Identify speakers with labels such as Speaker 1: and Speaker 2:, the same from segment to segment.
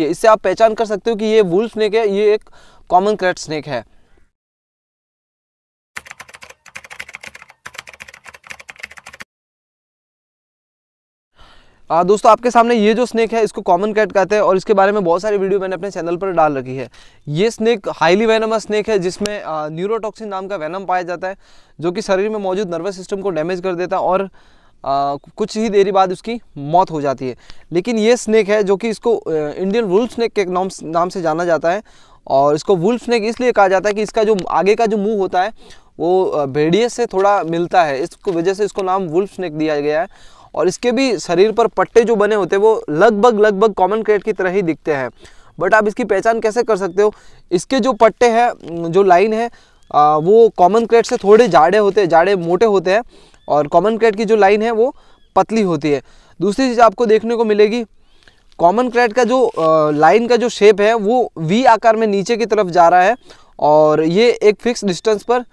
Speaker 1: ये इससे आप पहचान कर सकते हो कि ये वुल स्नेक है ये एक कॉमन क्रैट स्नेक है आ, हाँ, दोस्तों आपके सामने ये जो स्नेक है इसको कॉमन कैट कहते हैं और इसके बारे में बहुत सारी वीडियो मैंने अपने चैनल पर डाल रखी है ये स्नेक हाईली वेनमस स्नेक है जिसमें न्यूरोटॉक्सिन नाम का वेनम पाया जाता है जो कि शरीर में मौजूद नर्वस सिस्टम को डैमेज कर देता है और आ, कुछ ही देरी बाद उसकी मौत हो जाती है लेकिन ये स्नैक है जो कि इसको इंडियन वुल्फ स्नैक के नाम नाम से जाना जाता है और इसको वुल्फ स्नैक इसलिए कहा जाता है कि इसका जो आगे का जो मुंह होता है वो भेड़िए से थोड़ा मिलता है इसको वजह से इसको नाम वुल्फ स्नैक दिया गया है और इसके भी शरीर पर पट्टे जो बने होते हैं वो लगभग लगभग कॉमन क्रेट की तरह ही दिखते हैं बट आप इसकी पहचान कैसे कर सकते हो इसके जो पट्टे हैं जो लाइन है आ, वो कॉमन क्रेट से थोड़े जाड़े होते हैं जाड़े मोटे होते हैं और कॉमन क्रैट की जो लाइन है वो पतली होती है दूसरी चीज़ आपको देखने को मिलेगी कॉमन क्रैट का जो लाइन का जो शेप है वो वी आकार में नीचे की तरफ जा रहा है और ये एक फिक्स डिस्टेंस पर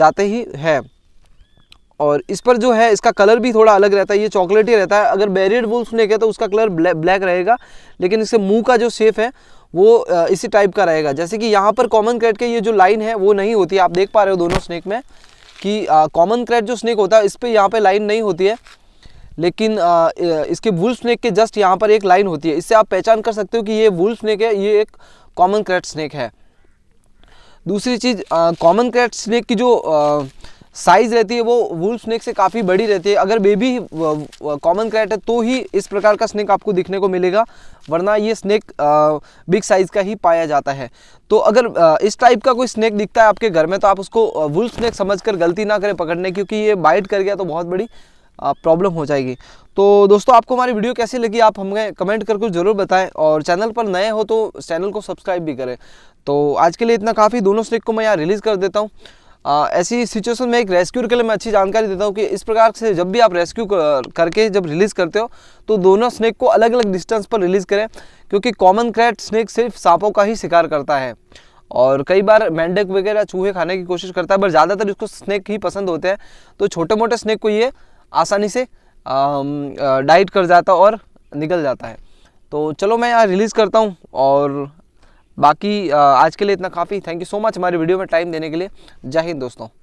Speaker 1: जाते ही है और इस पर जो है इसका कलर भी थोड़ा अलग रहता है ये चॉकलेट ही रहता है अगर बैरियड वुल्फ ने कहा तो उसका कलर ब्लैक ब्लैक रहेगा लेकिन इसके मुंह का जो शेप है वो इसी टाइप का रहेगा जैसे कि यहाँ पर कॉमन क्रेड के ये जो लाइन है वो नहीं होती आप देख पा रहे हो दोनों स्नेक में कि कॉमन क्रैट जो स्नेक होता है इस पर यहाँ पर लाइन नहीं होती है लेकिन आ, इसके वुल स्नेक के जस्ट यहाँ पर एक लाइन होती है इससे आप पहचान कर सकते हो कि ये वुल स्नेक है ये एक कॉमन क्रैट स्नेक है दूसरी चीज़ कॉमन क्रैट स्नेक की जो आ, साइज़ रहती है वो वुल्फ स्नेक से काफ़ी बड़ी रहती है अगर बेबी कॉमन क्रैट है तो ही इस प्रकार का स्नेक आपको दिखने को मिलेगा वरना ये स्नेक बिग साइज़ का ही पाया जाता है तो अगर इस टाइप का कोई स्नेक दिखता है आपके घर में तो आप उसको वुल्फ स्नेक समझकर गलती ना करें पकड़ने क्योंकि ये बाइट कर गया तो बहुत बड़ी प्रॉब्लम हो जाएगी तो दोस्तों आपको हमारी वीडियो कैसी लगी आप हमें कमेंट करके ज़रूर बताएं और चैनल पर नए हो तो चैनल को सब्सक्राइब भी करें तो आज के लिए इतना काफ़ी दोनों स्नेक को मैं यहाँ रिलीज़ कर देता हूँ ऐसी सिचुएशन में एक रेस्क्यूर के लिए मैं अच्छी जानकारी देता हूँ कि इस प्रकार से जब भी आप रेस्क्यू कर, करके जब रिलीज़ करते हो तो दोनों स्नैक को अलग अलग डिस्टेंस पर रिलीज़ करें क्योंकि कॉमन क्रैट स्नैक सिर्फ सांपों का ही शिकार करता है और कई बार मेंढक वगैरह चूहे खाने की कोशिश करता है पर ज़्यादातर इसको स्नैक ही पसंद होते हैं तो छोटे मोटे स्नैक को ये आसानी से डाइट कर जाता और निकल जाता है तो चलो मैं यहाँ रिलीज़ करता हूँ और बाकी आज के लिए इतना काफ़ी थैंक यू सो मच हमारे वीडियो में टाइम देने के लिए जय हिंद दोस्तों